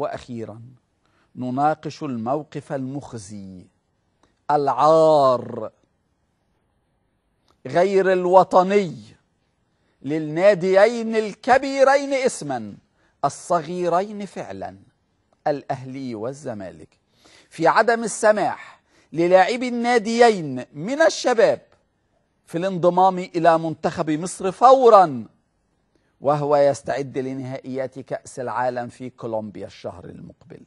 واخيرا نناقش الموقف المخزي العار غير الوطني للناديين الكبيرين اسما الصغيرين فعلا الاهلي والزمالك في عدم السماح للاعبي الناديين من الشباب في الانضمام الى منتخب مصر فورا وهو يستعد لنهائيات كأس العالم في كولومبيا الشهر المقبل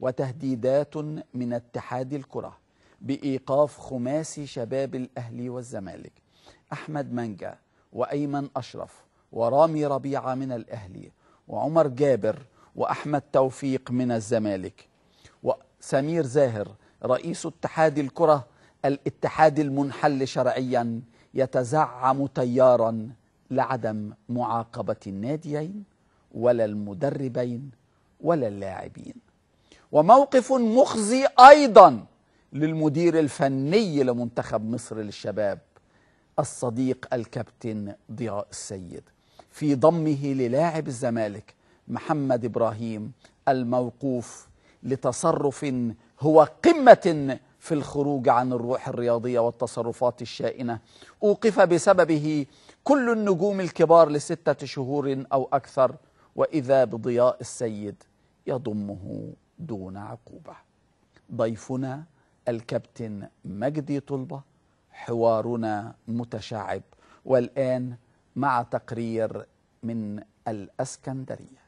وتهديدات من اتحاد الكرة بإيقاف خماسي شباب الأهلي والزمالك أحمد منجا وأيمن أشرف ورامي ربيعة من الأهلي وعمر جابر وأحمد توفيق من الزمالك وسمير زاهر رئيس اتحاد الكرة الاتحاد المنحل شرعيا يتزعم تيارا لعدم معاقبة الناديين ولا المدربين ولا اللاعبين وموقف مخزي أيضا للمدير الفني لمنتخب مصر للشباب الصديق الكابتن ضياء السيد في ضمه للاعب الزمالك محمد إبراهيم الموقوف لتصرف هو قمة في الخروج عن الروح الرياضية والتصرفات الشائنة أوقف بسببه كل النجوم الكبار لستة شهور أو أكثر وإذا بضياء السيد يضمه دون عقوبة ضيفنا الكابتن مجدي طلبة حوارنا متشعب والآن مع تقرير من الأسكندرية